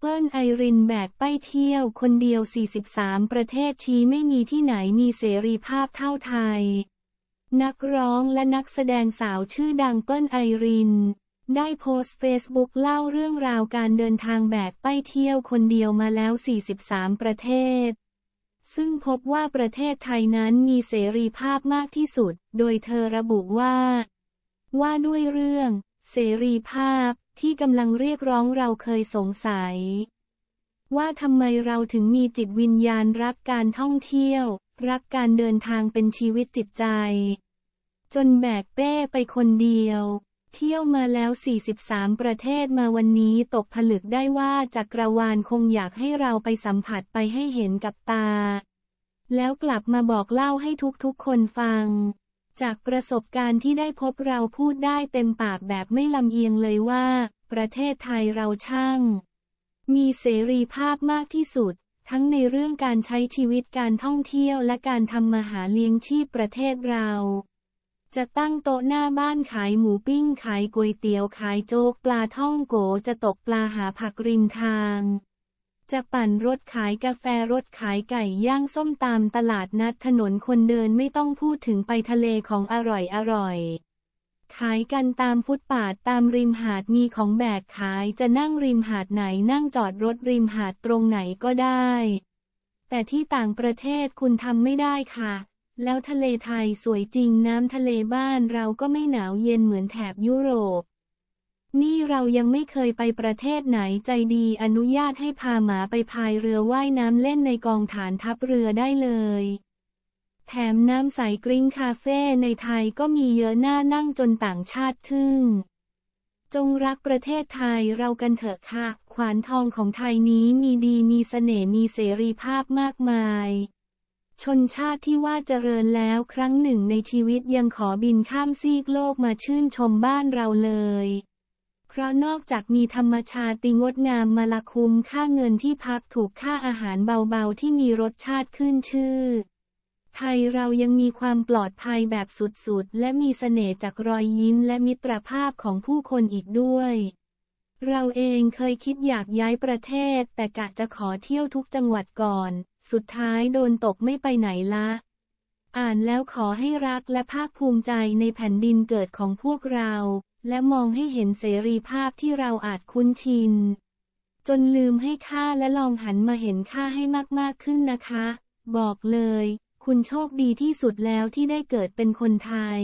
เปิ้ลไอรินแบกไปเที่ยว คนเดียว 43 ประเทศชี้ไม่มีที่ไหนมีเสรีภาพเท่าไทย นักร้องและนักแสดงสาวชื่อดังเปิ้ลไอรินได้โพสต์เฟซบุ๊กเล่าเรื่องราวการเดินทางแบกไปเที่ยวคนเดียวมาแล้ว 43 ประเทศ ซึ่งพบว่าประเทศไทยนั้นมีเสรีภาพมากที่สุด โดยเธอระบุว่า ว่าด้วยเรื่องเสรีภาพที่กำลังเรียกร้องเราเคยสงสัย ว่าทำไมเราถึงมีจิตวิญญาณรักการท่องเที่ยว รักการเดินทางเป็นชีวิตจิตใจ จนแบกเป้ไปคนเดียว เที่ยวมาแล้ว 43 ประเทศมาวันนี้ตกผลึกได้ว่า จักรวาลคงอยากให้เราไปสัมผัสไปให้เห็นกับตา แล้วกลับมาบอกเล่าให้ทุกๆ คนฟังจากประสบการณ์ที่ได้พบเราพูดได้เต็มปากแบบไม่ลำเอียงเลยว่า ประเทศไทยเราช่าง มีเสรีภาพมากที่สุด ทั้งในเรื่องการใช้ชีวิตการท่องเที่ยวและการทำมาหาเลี้ยงชีพประเทศเรา จะตั้งโต๊ะหน้าบ้านขายหมูปิ้งขายก๋วยเตี๋ยวขายโจ๊กปลาท่องโกจะตกปลาหาผักริมทางจะปั่นรถขายกาแฟรถขายไก่ย่างส้มตามตลาดนัดถนนคนเดินไม่ต้องพูดถึงไปทะเลของอร่อยอร่อย ขายกันตามฟุตปาดตามริมหาดมีของแบกขาย จะนั่งริมหาดไหนนั่งจอดรถริมหาดตรงไหนก็ได้ แต่ที่ต่างประเทศคุณทำไม่ได้ค่ะ แล้วทะเลไทยสวยจริงน้ำทะเลบ้าน เราก็ไม่หนาวเย็นเหมือนแถบยุโรปนี่เรายังไม่เคยไปประเทศไหนใจดีอนุญาตให้พาหมาไปพายเรือว่ายน้ำเล่นในกองฐานทัพเรือได้เลย แถมน้ำใสกริ้งคาเฟ่ในไทยก็มีเยอะหน้านั่งจนต่างชาติทึ่ง จงรักประเทศไทยเรากันเถอะค่ะ ขวานทองของไทยนี้มีดีมีเสน่ห์มีเสรีภาพมากมาย ชนชาติที่ว่าเจริญแล้วครั้งหนึ่งในชีวิตยังขอบินข้ามซีกโลกมาชื่นชมบ้านเราเลยเพราะนอกจากมีธรรมชาติงดงามมาลคุ้มค่าเงินที่พักถูกค่าอาหารเบาๆที่มีรสชาติขึ้นชื่อ ไทยเรายังมีความปลอดภัยแบบสุดๆ และมีสเสน่ห์จากรอยยิ้มและมิตรภาพของผู้คนอีกด้วย เราเองเคยคิดอยากย้ายประเทศแต่กะจะขอเที่ยวทุกจังหวัดก่อน สุดท้ายโดนตกไม่ไปไหนละ อ่านแล้วขอให้รักและภาคภูมิใจในแผ่นดินเกิดของพวกเราและมองให้เห็นเสรีภาพที่เราอาจคุ้นชิน จนลืมให้ค่าและลองหันมาเห็นค่าให้มาก ๆ ขึ้นนะคะ บอกเลย คุณโชคดีที่สุดแล้วที่ได้เกิดเป็นคนไทย